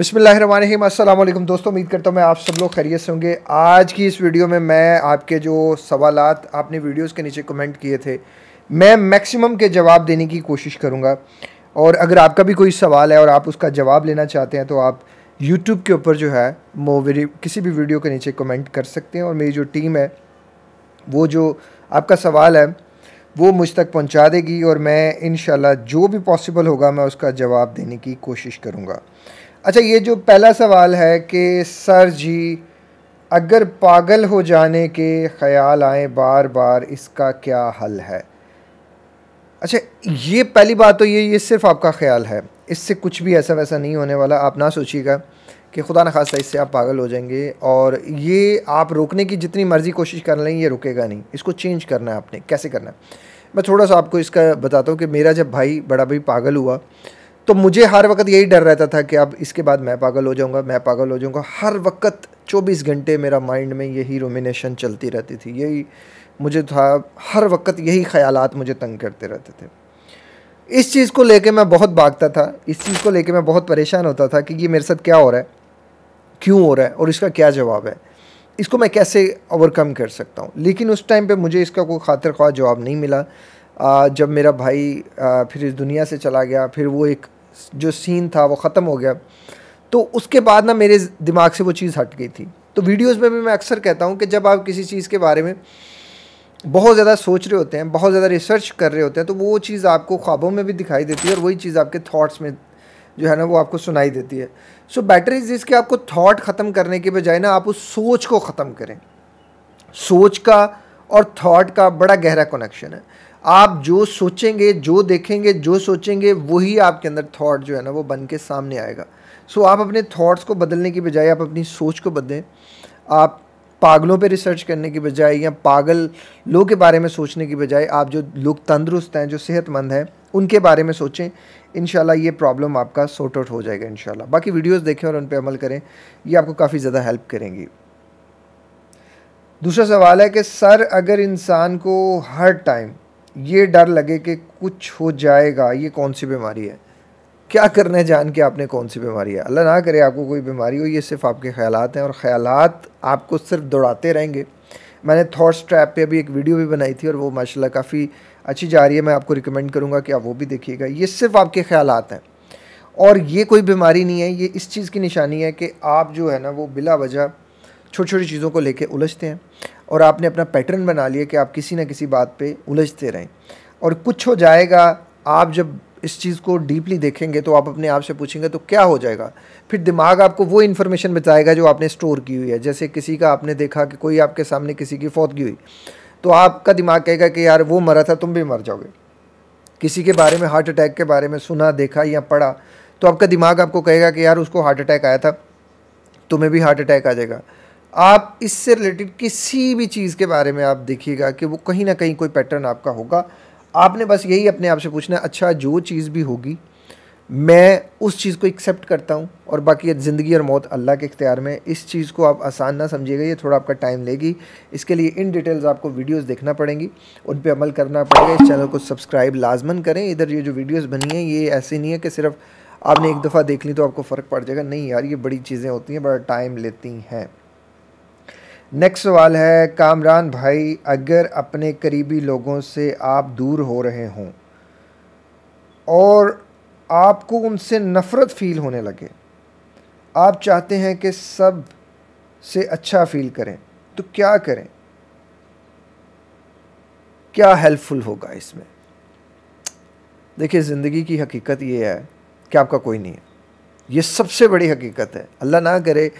अस्सलाम वालेकुम दोस्तों उम्मीद करता हूँ मैं आप सब लोग खैरियत से होंगे आज की इस वीडियो में मैं आपके जो सवाल आपने वीडियोस के नीचे कमेंट किए थे मैं मैक्सिमम के जवाब देने की कोशिश करूँगा और अगर आपका भी कोई सवाल है और आप उसका जवाब लेना चाहते हैं तो आप यूट्यूब के ऊपर जो है वो किसी भी वीडियो के नीचे कमेंट कर सकते हैं और मेरी जो टीम है वो जो आपका सवाल है वो मुझ तक पहुँचा देगी और मैं इन जो भी पॉसिबल होगा मैं उसका जवाब देने की कोशिश करूँगा अच्छा ये जो पहला सवाल है कि सर जी अगर पागल हो जाने के ख्याल आए बार बार इसका क्या हल है अच्छा ये पहली बात तो ये ये सिर्फ आपका ख्याल है इससे कुछ भी ऐसा वैसा नहीं होने वाला आप ना सोचिएगा कि खुदा न खासा इससे आप पागल हो जाएंगे और ये आप रोकने की जितनी मर्ज़ी कोशिश कर लें ये रुकेगा नहीं इसको चेंज करना है आपने कैसे करना है मैं थोड़ा सा आपको इसका बताता हूँ कि मेरा जब भाई बड़ा भाई पागल हुआ तो मुझे हर वक्त यही डर रहता था कि अब इसके बाद मैं पागल हो जाऊंगा मैं पागल हो जाऊंगा हर वक्त 24 घंटे मेरा माइंड में यही रोमिनेशन चलती रहती थी यही मुझे था हर वक्त यही ख्यालात मुझे तंग करते रहते थे इस चीज़ को लेके मैं बहुत भागता था इस चीज़ को लेके मैं बहुत परेशान होता था कि ये मेरे साथ क्या हो रहा है क्यों हो रहा है और इसका क्या जवाब है इसको मैं कैसे ओवरकम कर सकता हूँ लेकिन उस टाइम पे मुझे इसका कोई खातर ख्वाह जवाब नहीं मिला आ, जब मेरा भाई आ, फिर इस दुनिया से चला गया फिर वो एक जो सीन था वो ख़त्म हो गया तो उसके बाद ना मेरे दिमाग से वो चीज़ हट गई थी तो वीडियोस में भी मैं अक्सर कहता हूँ कि जब आप किसी चीज़ के बारे में बहुत ज़्यादा सोच रहे होते हैं बहुत ज़्यादा रिसर्च कर रहे होते हैं तो वो चीज़ आपको ख्वाबों में भी दिखाई देती है और वही चीज़ आपके थाट्स में जो है ना वो आपको सुनाई देती है सो बेटर इज़ इसके आपको थाट ख़त्म करने के बजाय ना आप उस सोच को ख़त्म करें सोच का और थाट का बड़ा गहरा कनेक्शन है आप जो सोचेंगे जो देखेंगे जो सोचेंगे वही आपके अंदर थॉट जो है ना वो बन के सामने आएगा सो so, आप अपने थॉट्स को बदलने की बजाय आप अपनी सोच को बदलें आप पागलों पे रिसर्च करने की बजाय या पागल लोग के बारे में सोचने की बजाय आप जो लोग तंदुरुस्त हैं जो सेहतमंद हैं उनके बारे में सोचें इन ये प्रॉब्लम आपका सॉर्ट आउट हो जाएगा इन बाकी वीडियोज़ देखें और उन पर अमल करें ये आपको काफ़ी ज़्यादा हेल्प करेंगी दूसरा सवाल है कि सर अगर इंसान को हर टाइम ये डर लगे कि कुछ हो जाएगा ये कौन सी बीमारी है क्या करना है जान के आपने कौन सी बीमारी है अल्लाह ना करे आपको कोई बीमारी हो ये सिर्फ आपके ख्याल हैं और ख्याल आपको सिर्फ दौड़ाते रहेंगे मैंने थॉट्स ट्रैप पे अभी एक वीडियो भी बनाई थी और वो माशाल्लाह काफ़ी अच्छी जा रही है मैं आपको रिकमेंड करूँगा कि आप वो भी देखिएगा ये सिर्फ आपके ख्याल हैं और ये कोई बीमारी नहीं है ये इस चीज़ की निशानी है कि आप जो है ना वो बिला वजह छोटी छोटी चीज़ों को लेके उलझते हैं और आपने अपना पैटर्न बना लिया कि आप किसी ना किसी बात पे उलझते रहें और कुछ हो जाएगा आप जब इस चीज़ को डीपली देखेंगे तो आप अपने आप से पूछेंगे तो क्या हो जाएगा फिर दिमाग आपको वो इन्फॉर्मेशन बताएगा जो आपने स्टोर की हुई है जैसे किसी का आपने देखा कि कोई आपके सामने किसी की फौतगी हुई तो आपका दिमाग कहेगा कि यार वो मरा था तुम भी मर जाओगे किसी के बारे में हार्ट अटैक के बारे में सुना देखा या पढ़ा तो आपका दिमाग आपको कहेगा कि यार उसको हार्ट अटैक आया था तुम्हें भी हार्ट अटैक आ जाएगा आप इससे रिलेटेड किसी भी चीज़ के बारे में आप देखिएगा कि वो कहीं ना कहीं कोई पैटर्न आपका होगा आपने बस यही अपने आप से पूछना है अच्छा जो चीज़ भी होगी मैं उस चीज़ को एक्सेप्ट करता हूँ और बाकी ज़िंदगी और मौत अल्लाह के इख्तियार में इस चीज़ को आप आसान ना समझिएगा ये थोड़ा आपका टाइम लेगी इसके लिए इन डिटेल्स आपको वीडियोस देखना पड़ेंगी उन पर अमल करना पड़ेगा इस चैनल को सब्सक्राइब लाजमन करें इधर ये जो वीडियोस बनी हैं ये ऐसी नहीं है कि सिर्फ आपने एक दफ़ा देख ली तो आपको फ़र्क पड़ जाएगा नहीं यार ये बड़ी चीज़ें होती हैं बड़ा टाइम लेती हैं नेक्स्ट सवाल है कामरान भाई अगर अपने करीबी लोगों से आप दूर हो रहे हों और आपको उनसे नफ़रत फ़ील होने लगे आप चाहते हैं कि सब से अच्छा फ़ील करें तो क्या करें क्या हेल्पफुल होगा इसमें देखिए ज़िंदगी की हकीकत ये है कि आपका कोई नहीं है ये सबसे बड़ी हकीकत है अल्लाह ना करे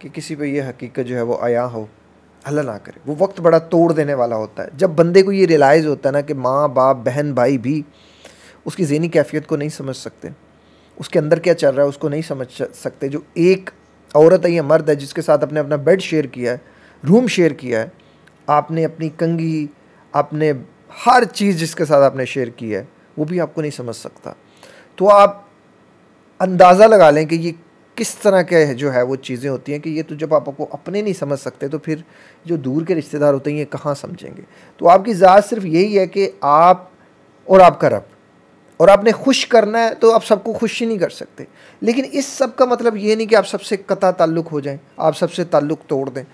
कि किसी पे ये हकीकत जो है वो आया हो हल्ला ना करे वो वक्त बड़ा तोड़ देने वाला होता है जब बंदे को ये रियलाइज़ होता है ना कि माँ बाप बहन भाई भी उसकी जहनी कैफियत को नहीं समझ सकते उसके अंदर क्या चल रहा है उसको नहीं समझ सकते जो एक औरत है या मर्द है जिसके साथ अपने अपना बेड शेयर किया है रूम शेयर किया है आपने अपनी कंगी आपने हर चीज़ जिसके साथ आपने शेयर की है वो भी आपको नहीं समझ सकता तो आप अंदाज़ा लगा लें कि ये किस तरह के जो है वो चीज़ें होती हैं कि ये तो जब आप आपको अपने नहीं समझ सकते तो फिर जो दूर के रिश्तेदार होते हैं ये कहाँ समझेंगे तो आपकी ज़ात सिर्फ यही है कि आप और आपका रब और आपने खुश करना है तो आप सबको खुश ही नहीं कर सकते लेकिन इस सब का मतलब ये नहीं कि आप सबसे कता ताल्लुक़ हो जाएं आप सबसे ताल्लुक़ तोड़ दें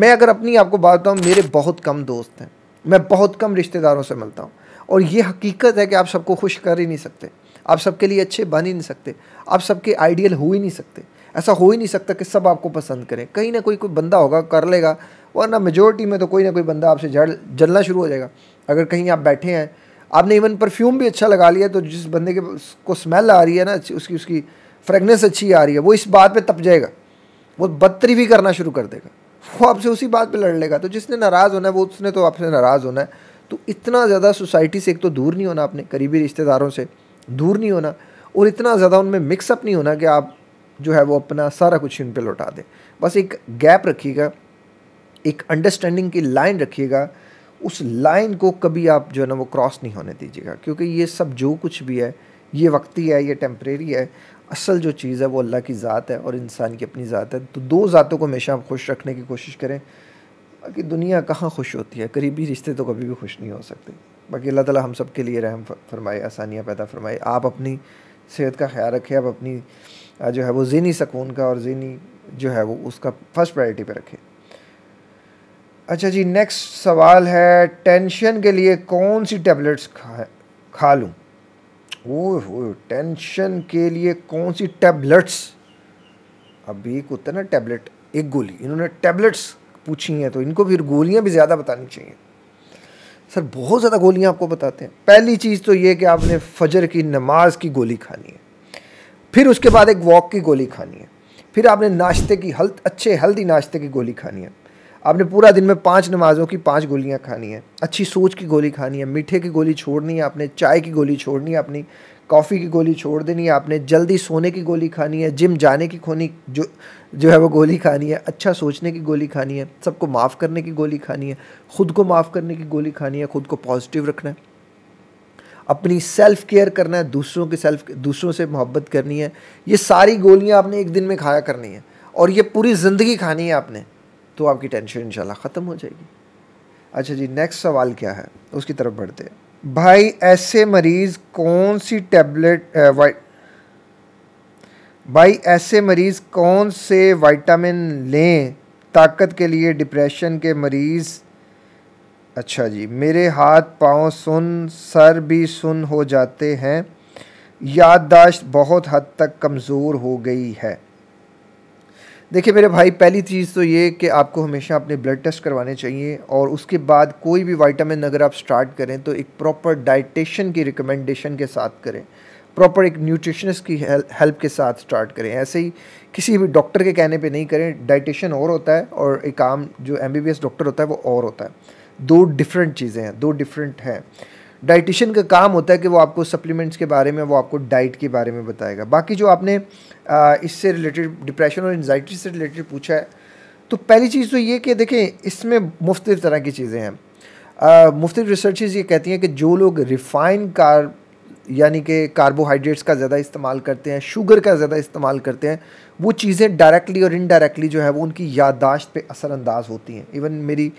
मैं अगर अपनी आपको बात बताऊँ मेरे बहुत कम दोस्त हैं मैं बहुत कम रिश्तेदारों से मिलता हूँ और ये हकीकत है कि आप सबको खुश कर ही नहीं सकते आप सबके लिए अच्छे बन ही नहीं सकते आप सबके आइडियल हो ही नहीं सकते ऐसा हो ही नहीं सकता कि सब आपको पसंद करें कहीं ना कोई कोई बंदा होगा कर लेगा वरना मेजोरिटी में तो कोई ना कोई बंदा आपसे जड़ जलना शुरू हो जाएगा अगर कहीं आप बैठे हैं आपने इवन परफ्यूम भी अच्छा लगा लिया तो जिस बंदे के को स्मेल आ रही है ना उसकी उसकी फ्रेगनेंस अच्छी आ रही है वो इस बात पर तप जाएगा वो बदतरी भी करना शुरू कर देगा वो आपसे उसी बात पर लड़ लेगा तो जिसने नाराज़ होना है वो उसने तो आपसे नाराज़ होना है तो इतना ज़्यादा सोसाइटी से एक तो दूर नहीं होना अपने करीबी रिश्तेदारों से दूर नहीं होना और इतना ज़्यादा उनमें मिक्सअप नहीं होना कि आप जो है वो अपना सारा कुछ इन पर लौटा दें बस एक गैप रखिएगा एक अंडरस्टैंडिंग की लाइन रखिएगा उस लाइन को कभी आप जो है ना वो क्रॉस नहीं होने दीजिएगा क्योंकि ये सब जो कुछ भी है ये वक्ती है ये टेम्परेरी है असल जो चीज़ है वो अल्लाह की ज़ात है और इंसान की अपनी ज़ात है तो दो ज़ातों को हमेशा आप खुश रखने की कोशिश करें बाकी दुनिया कहाँ खुश होती है करीबी रिश्ते तो कभी भी खुश नहीं हो सकते बाकी अल्लाह ताला हम सब के लिए रहम फरमाए आसानियाँ पैदा फरमाए आप अपनी सेहत का ख्याल रखें आप अपनी जो है वो जहनी सकून का और जीनी जो है वो उसका फर्स्ट प्रायरिटी पे रखें अच्छा जी नेक्स्ट सवाल है टेंशन के लिए कौन सी टेबलेट्स खा खा लूँ ओह हो टेंशन के लिए कौन सी टेबलेट्स अभी एक होता है ना टेबलेट एक गोली इन्होंने टेबलेट्स पूछी हैं तो इनको फिर गोलियाँ भी ज़्यादा बतानी चाहिए सर बहुत ज़्यादा गोलियाँ आपको बताते हैं पहली चीज़ तो ये कि आपने फजर की नमाज की गोली खानी है फिर उसके बाद एक वॉक की गोली खानी है फिर आपने नाश्ते की हल्थ अच्छे हेल्दी नाश्ते की गोली खानी है आपने पूरा दिन में पाँच नमाज़ों की पाँच गोलियाँ खानी है अच्छी सोच की गोली खानी है मीठे की गोली छोड़नी है आपने चाय की गोली छोड़नी है अपनी कॉफ़ी की गोली छोड़ देनी है आपने जल्दी सोने की गोली खानी है जिम जाने की खोनी जो जो है वो गोली खानी है अच्छा सोचने की गोली खानी है सबको माफ़ करने की गोली खानी है ख़ुद को माफ़ करने की गोली खानी है ख़ुद को पॉजिटिव रखना है अपनी सेल्फ़ केयर करना है दूसरों के सेल्फ दूसरों से मोहब्बत करनी है ये सारी गोलियाँ आपने एक दिन में खाया करनी है और ये पूरी ज़िंदगी खानी है आपने तो आपकी टेंशन इंशाल्लाह ख़त्म हो जाएगी अच्छा जी नेक्स्ट सवाल क्या है उसकी तरफ बढ़ते हैं भाई ऐसे मरीज़ कौन सी टैबलेट वाइट भाई ऐसे मरीज़ कौन से वाइटामिन लें ताकत के लिए डिप्रेशन के मरीज़ अच्छा जी मेरे हाथ पाँव सुन सर भी सुन हो जाते हैं याददाश्त बहुत हद तक कमज़ोर हो गई है देखिए मेरे भाई पहली चीज़ तो ये कि आपको हमेशा अपने ब्लड टेस्ट करवाने चाहिए और उसके बाद कोई भी वाइटामिन अगर आप स्टार्ट करें तो एक प्रॉपर डाइटेशन की रिकमेंडेशन के साथ करें प्रॉपर एक न्यूट्रिशनिस्ट की हेल्प के साथ स्टार्ट करें ऐसे ही किसी भी डॉक्टर के कहने पे नहीं करें डाइटेशन और होता है और एक आम जो एम डॉक्टर होता है वो और होता है दो डिफरेंट चीज़ें हैं दो डिफरेंट हैं डाइटिशियन का काम होता है कि वो आपको सप्लीमेंट्स के बारे में वो आपको डाइट के बारे में बताएगा बाकी जो आपने इससे रिलेटेड डिप्रेशन और एनजाइटी से रिलेटेड पूछा है तो पहली चीज़ तो ये कि देखें इसमें मुख्त तरह की चीज़ें हैं मुख्त रिसर्च ये कहती हैं कि जो लोग रिफ़ाइन कार यानी कि कार्बोहाइड्रेट्स का ज़्यादा इस्तेमाल करते हैं शुगर का ज़्यादा इस्तेमाल करते हैं वो चीज़ें डायरेक्टली और इनडायरेक्टली जो है वो उनकी याददाश्त पे असरानंदाज होती हैं इवन मेरी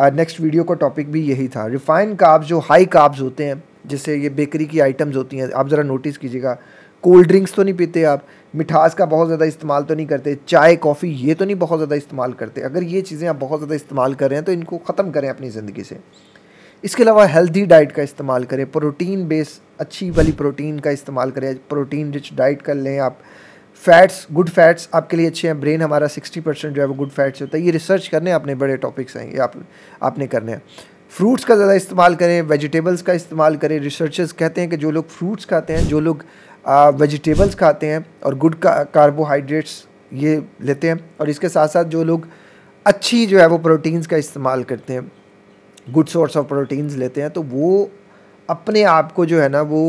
नेक्स्ट uh, वीडियो का टॉपिक भी यही था रिफाइंड काब्स जो हाई काब्स होते हैं जैसे ये बेकरी की आइटम्स होती हैं आप ज़रा नोटिस कीजिएगा कोल्ड ड्रिंक्स तो नहीं पीते आप मिठास का बहुत ज़्यादा इस्तेमाल तो नहीं करते चाय कॉफ़ी ये तो नहीं बहुत ज़्यादा इस्तेमाल करते अगर ये चीज़ें आप बहुत ज़्यादा इस्तेमाल कर रहे हैं तो इनको ख़त्म करें अपनी ज़िंदगी से इसके अलावा हेल्दी डाइट का इस्तेमाल करें प्रोटीन बेस अच्छी वाली प्रोटीन का इस्तेमाल करें प्रोटीन रिच डाइट कर लें आप फैट्स गुड फैट्स आपके लिए अच्छे हैं ब्रेन हमारा 60 परसेंट जो है वो गुड फैट्स होता है ये रिसर्च करने अपने बड़े टॉपिक्स हैं ये आप आपने करने हैं फ्रूट्स का ज़्यादा इस्तेमाल करें वेजिटेबल्स का इस्तेमाल करें रिसर्चर्स कहते हैं कि जो लोग फ्रूट्स खाते हैं जो लोग वेजिटेबल्स खाते हैं और गुड का, कार्बोहाइड्रेट्स ये लेते हैं और इसके साथ साथ जो लोग अच्छी जो है वो प्रोटीन्स का इस्तेमाल करते हैं गुड सोर्स ऑफ प्रोटीन्स लेते हैं तो वो अपने आप को जो है ना वो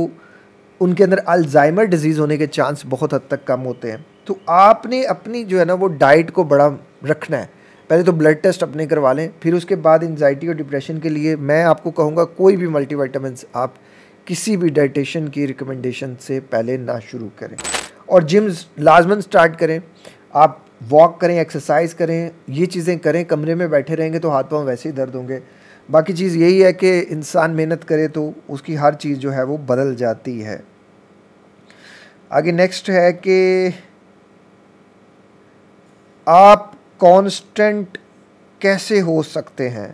उनके अंदर अल्जाइमर डिजीज़ होने के चांस बहुत हद तक कम होते हैं तो आपने अपनी जो है ना वो डाइट को बड़ा रखना है पहले तो ब्लड टेस्ट अपने करवा लें फिर उसके बाद इन्जाइटी और डिप्रेशन के लिए मैं आपको कहूँगा कोई भी मल्टीवाइटामस आप किसी भी डाइटेशन की रिकमेंडेशन से पहले ना शुरू करें और जिम्स लाजमन स्टार्ट करें आप वॉक करें एक्सरसाइज करें ये चीज़ें करें कमरे में बैठे रहेंगे तो हाथ पाँव वैसे ही दर्द होंगे बाकी चीज़ यही है कि इंसान मेहनत करे तो उसकी हर चीज़ जो है वो बदल जाती है आगे नेक्स्ट है कि आप कांस्टेंट कैसे हो सकते हैं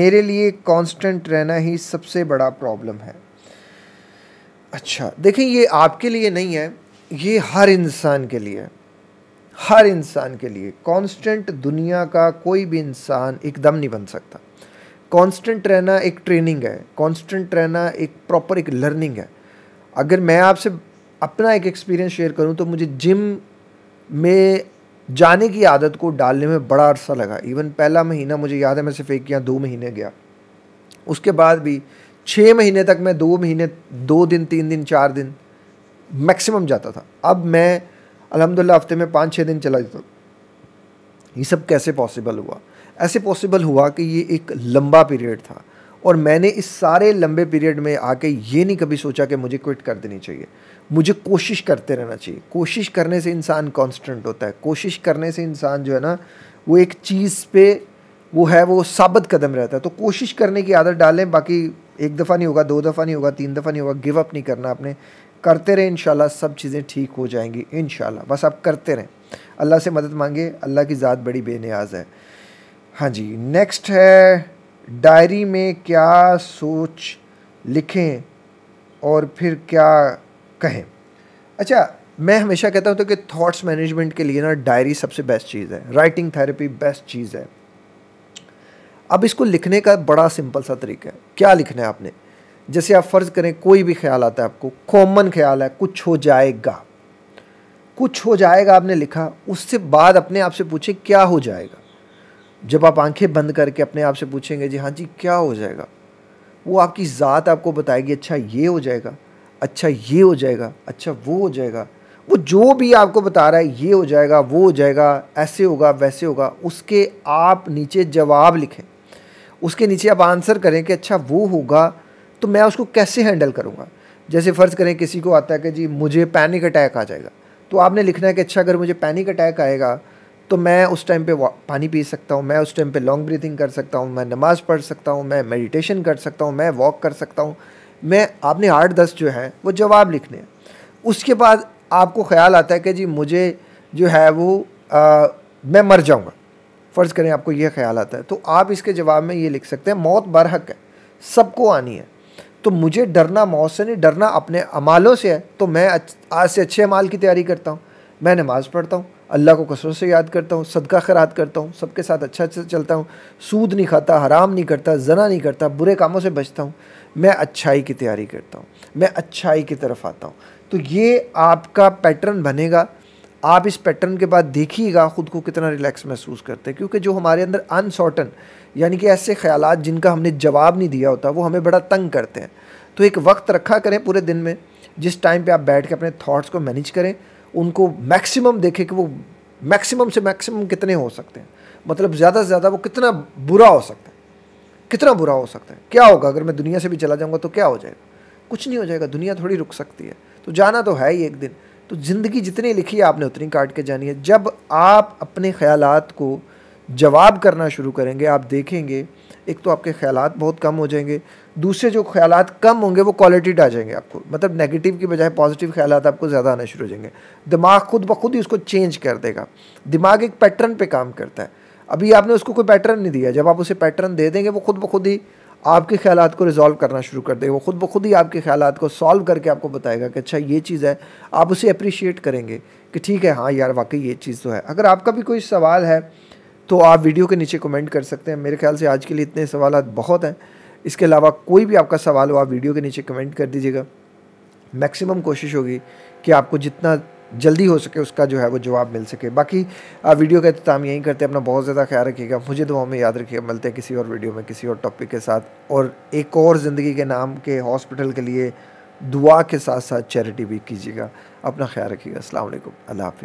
मेरे लिए कांस्टेंट रहना ही सबसे बड़ा प्रॉब्लम है अच्छा देखें ये आपके लिए नहीं है ये हर इंसान के लिए हर इंसान के लिए कांस्टेंट दुनिया का कोई भी इंसान एकदम नहीं बन सकता कांस्टेंट रहना एक ट्रेनिंग है कांस्टेंट रहना एक प्रॉपर एक लर्निंग है अगर मैं आपसे अपना एक एक्सपीरियंस शेयर करूँ तो मुझे जिम में जाने की आदत को डालने में बड़ा अरसा लगा इवन पहला महीना मुझे याद है मैं सिर्फ एक या दो महीने गया उसके बाद भी छः महीने तक मैं दो महीने दो दिन तीन दिन चार दिन मैक्सिमम जाता था अब मैं अलहमदिल्ला हफ्ते में पाँच छः दिन चला जाता ये सब कैसे पॉसिबल हुआ ऐसे पॉसिबल हुआ कि ये एक लंबा पीरियड था और मैंने इस सारे लंबे पीरियड में आके ये नहीं कभी सोचा कि मुझे क्विट कर देनी चाहिए मुझे कोशिश करते रहना चाहिए कोशिश करने से इंसान कॉन्स्टेंट होता है कोशिश करने से इंसान जो है ना वो एक चीज़ पे वो है वो साबित कदम रहता है तो कोशिश करने की आदत डालें बाकी एक दफ़ा नहीं होगा दो दफ़ा नहीं होगा तीन दफ़ा नहीं होगा गिव अप नहीं करना आपने करते रहें इन सब चीज़ें ठीक हो जाएंगी इन बस आप करते रहें अल्लाह से मदद मांगे अल्लाह की ज़ात बड़ी बेनियाज है हाँ जी नेक्स्ट है डायरी में क्या सोच लिखें और फिर क्या कहें अच्छा मैं हमेशा कहता हूँ तो कि थॉट्स मैनेजमेंट के लिए ना डायरी सबसे बेस्ट चीज़ है राइटिंग थेरेपी बेस्ट चीज़ है अब इसको लिखने का बड़ा सिंपल सा तरीका है क्या लिखना है आपने जैसे आप फ़र्ज़ करें कोई भी ख्याल आता है आपको कॉमन ख्याल है कुछ हो जाएगा कुछ हो जाएगा आपने लिखा उससे बाद अपने आप से पूछे क्या हो जाएगा जब आप आंखें बंद करके अपने आप से पूछेंगे जी हाँ जी क्या हो जाएगा वो आपकी ज़ात आपको बताएगी अच्छा ये हो जाएगा अच्छा ये हो जाएगा अच्छा वो हो जाएगा वो जो भी आपको बता रहा है ये हो जाएगा वो हो जाएगा ऐसे होगा वैसे होगा उसके आप नीचे जवाब लिखें उसके नीचे आप आंसर करें कि अच्छा वो होगा तो मैं उसको कैसे हैंडल करूँगा जैसे फ़र्ज़ करें किसी को आता है कि जी मुझे पैनिक अटैक आ जाएगा तो आपने लिखना है कि अच्छा अगर मुझे पैनिक अटैक आएगा तो मैं उस टाइम पे पानी पी सकता हूँ मैं उस टाइम पे लॉन्ग ब्रीथिंग कर सकता हूँ मैं नमाज़ पढ़ सकता हूँ मैं मेडिटेशन कर सकता हूँ मैं वॉक कर सकता हूँ मैं आपने आठ दस जो है वो जवाब लिखने हैं उसके बाद आपको ख्याल आता है कि जी मुझे जो है वो आ, मैं मर जाऊँगा फ़र्ज़ करें आपको यह ख्याल आता है तो आप इसके जवाब में ये लिख सकते हैं मौत बरहक है सबको आनी है तो मुझे डरना मौत से नहीं डरना अपने अमालों से है तो मैं आज से अच्छे अमाल की तैयारी करता हूँ मैं नमाज़ पढ़ता हूँ अल्लाह को कसरत से याद करता हूँ सदका खरात करता हूँ सबके साथ अच्छा अच्छा चलता हूँ सूद नहीं खाता हराम नहीं करता जना नहीं करता बुरे कामों से बचता हूँ मैं अच्छाई की तैयारी करता हूँ मैं अच्छाई की तरफ आता हूँ तो ये आपका पैटर्न बनेगा आप इस पैटर्न के बाद देखिएगा ख़ुद को कितना रिलैक्स महसूस करते हैं क्योंकि जो हमारे अंदर अनसॉर्टन यानी कि ऐसे ख्याल जिनका हमने जवाब नहीं दिया होता वो हमें बड़ा तंग करते हैं तो एक वक्त रखा करें पूरे दिन में जिस टाइम पे आप बैठ के अपने थॉट्स को मैनेज करें उनको मैक्सिमम देखे कि वो मैक्सिमम से मैक्सिमम कितने हो सकते हैं मतलब ज़्यादा से ज़्यादा वो कितना बुरा हो सकता है कितना बुरा हो सकता है क्या होगा अगर मैं दुनिया से भी चला जाऊँगा तो क्या हो जाएगा कुछ नहीं हो जाएगा दुनिया थोड़ी रुक सकती है तो जाना तो है ही एक दिन तो ज़िंदगी जितनी लिखी है आपने उतनी काट के जानी है जब आप अपने ख्यालात को जवाब करना शुरू करेंगे आप देखेंगे एक तो आपके ख्याल बहुत कम हो जाएंगे दूसरे जो ख्याल कम होंगे वो क्वालिटीड आ जाएंगे आपको मतलब नेगेटिव की बजाय पॉजिटिव ख्याल आपको ज़्यादा आना शुरू हो जाएंगे दिमाग खुद ब खुद ही उसको चेंज कर देगा दिमाग एक पैटर्न पे काम करता है अभी आपने उसको कोई पैटर्न नहीं दिया जब आप उसे पैटर्न दे देंगे वो खुद ब खुद ही आपके ख्याल को रिजॉल्व करना शुरू कर देगा वो खुद ब खुद ही आपके ख्याल को सॉल्व करके आपको बताएगा कि अच्छा ये चीज़ है आप उसे अप्रिशिएट करेंगे कि ठीक है हाँ यार वाकई ये चीज़ तो है अगर आपका भी कोई सवाल है तो आप वीडियो के नीचे कमेंट कर सकते हैं मेरे ख्याल से आज के लिए इतने सवाल बहुत हैं इसके अलावा कोई भी आपका सवाल हो आप वीडियो के नीचे कमेंट कर दीजिएगा मैक्सिमम कोशिश होगी कि आपको जितना जल्दी हो सके उसका जो है वो जवाब मिल सके बाकी आप वीडियो का इतम यहीं करते हैं अपना बहुत ज़्यादा ख्याल रखिएगा मुझे दुआओं में याद रखिएगा मिलते हैं किसी और वीडियो में किसी और टॉपिक के साथ और एक और ज़िंदगी के नाम के हॉस्पिटल के लिए दुआ के साथ साथ चैरिटी भी कीजिएगा अपना ख्याल रखिएगा अल्लाह हाफि